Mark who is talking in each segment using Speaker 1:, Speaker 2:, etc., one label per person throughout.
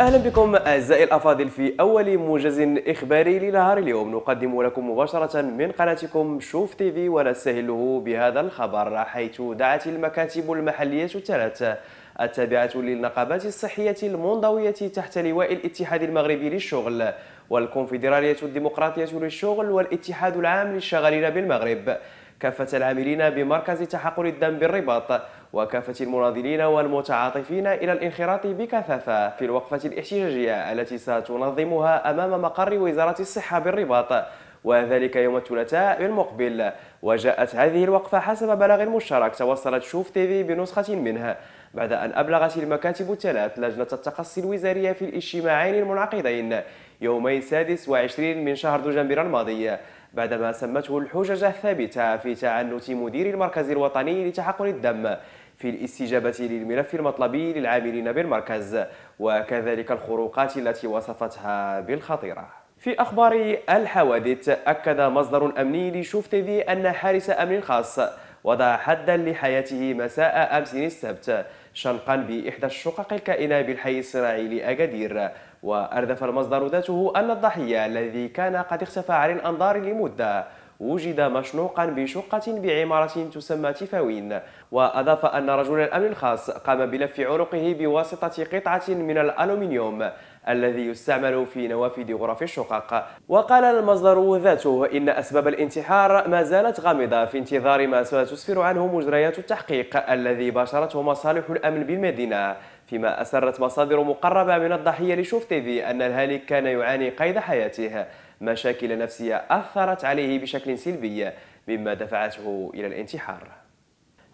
Speaker 1: اهلا بكم اعزائي الافاضل في اول موجز اخباري لنهار اليوم نقدم لكم مباشره من قناتكم شوف تي في ونستهله بهذا الخبر حيث دعت المكاتب المحليه الثلاث التابعه للنقابات الصحيه المنضويه تحت لواء الاتحاد المغربي للشغل والكونفدراليه الديمقراطيه للشغل والاتحاد العام للشغالين بالمغرب كافة العاملين بمركز تحقن الدم بالرباط وكافة المناضلين والمتعاطفين إلى الانخراط بكثافة في الوقفة الاحتجاجية التي ستنظمها أمام مقر وزارة الصحة بالرباط وذلك يوم الثلاثاء المقبل وجاءت هذه الوقفة حسب بلاغ مشترك توصلت شوف تيفي بنسخة منها بعد أن أبلغت المكاتب الثلاث لجنة التقصي الوزارية في الاجتماعين المنعقدين يومي السادس وعشرين من شهر دجنبر الماضي بعدما سمته الحجج الثابتة في تعنت مدير المركز الوطني لتحقن الدم في الاستجابة للملف المطلبي للعاملين بالمركز وكذلك الخروقات التي وصفتها بالخطيرة في أخبار الحوادث أكد مصدر أمني لشوف تيفي أن حارس أمن خاص وضع حدا لحياته مساء أمس السبت شنقا بإحدى الشقق الكائنة بالحي الصناعي لأكادير وأردف المصدر ذاته أن الضحية الذي كان قد اختفى عن الأنظار لمدة وجد مشنوقا بشقة بعمارة تسمى تفاوين وأضاف أن رجل الأمن الخاص قام بلف عنقه بواسطة قطعة من الألومنيوم الذي يستعمل في نوافذ غرف الشقق وقال المصدر ذاته إن أسباب الانتحار ما زالت غامضة في انتظار ما ستسفر عنه مجريات التحقيق الذي باشرته مصالح الأمن بالمدينة فيما أسرت مصادر مقربة من الضحية لشوف تيفي أن الهالك كان يعاني قيد حياته مشاكل نفسية أثرت عليه بشكل سلبي مما دفعته إلى الانتحار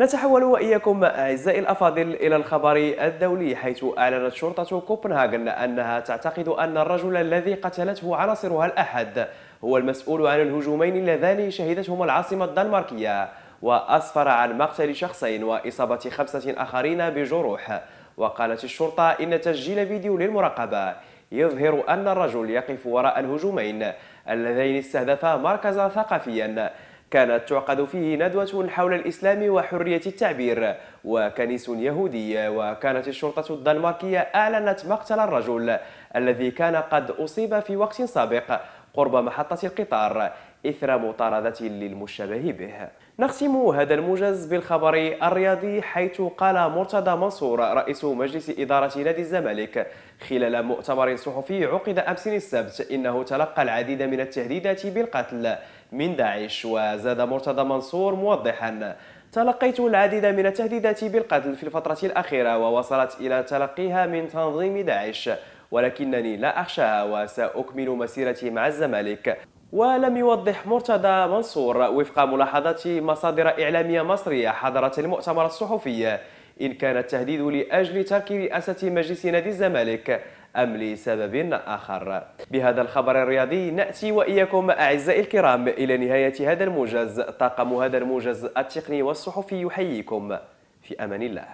Speaker 1: نتحول وإياكم أعزائي الأفاضل إلى الخبر الدولي حيث أعلنت شرطة كوبنهاغن أنها تعتقد أن الرجل الذي قتلته عناصرها الأحد هو المسؤول عن الهجومين اللذان شهدتهما العاصمة الدنماركية وأسفر عن مقتل شخصين وإصابة خمسة آخرين بجروح وقالت الشرطة إن تسجيل فيديو للمراقبة يظهر أن الرجل يقف وراء الهجومين اللذين استهدفا مركزا ثقافيا كانت تعقد فيه ندوة حول الإسلام وحرية التعبير وكنيس يهودي وكانت الشرطة الدنماركية أعلنت مقتل الرجل الذي كان قد أصيب في وقت سابق قرب محطة القطار إثر مطاردته للمشتبه به نختم هذا الموجز بالخبر الرياضي حيث قال مرتضى منصور رئيس مجلس إدارة نادي الزمالك خلال مؤتمر صحفي عقد أمس السبت إنه تلقى العديد من التهديدات بالقتل من داعش وزاد مرتضى منصور موضحا تلقيت العديد من التهديدات بالقتل في الفترة الأخيرة ووصلت إلى تلقيها من تنظيم داعش ولكنني لا أخشاها وسأكمل مسيرتي مع الزمالك ولم يوضح مرتضى منصور وفق ملاحظات مصادر إعلامية مصرية حضرت المؤتمر الصحفي إن كان التهديد لأجل ترك رئاسة مجلس نادي الزمالك أم لسبب آخر بهذا الخبر الرياضي نأتي وإياكم أعزائي الكرام إلى نهاية هذا الموجز طاقم هذا الموجز التقني والصحفي يحييكم في أمان الله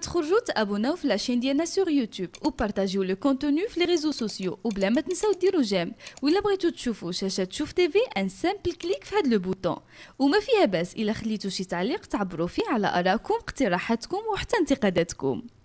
Speaker 1: تخرجوا تابوناو في لاشين ديالنا سور يوتيوب وبارطاجيو لو كونتوني في لي ريزو سوسيو وبلا ما تنساو ديرو جيم ولا بغيتو تشوفوا شاشه تشوف تيفي ان سامبل كليك في هاد لو بوطون وما فيها باس الا خليتو شي تعليق تعبروا فيه على ارائكم اقتراحاتكم وحتى انتقاداتكم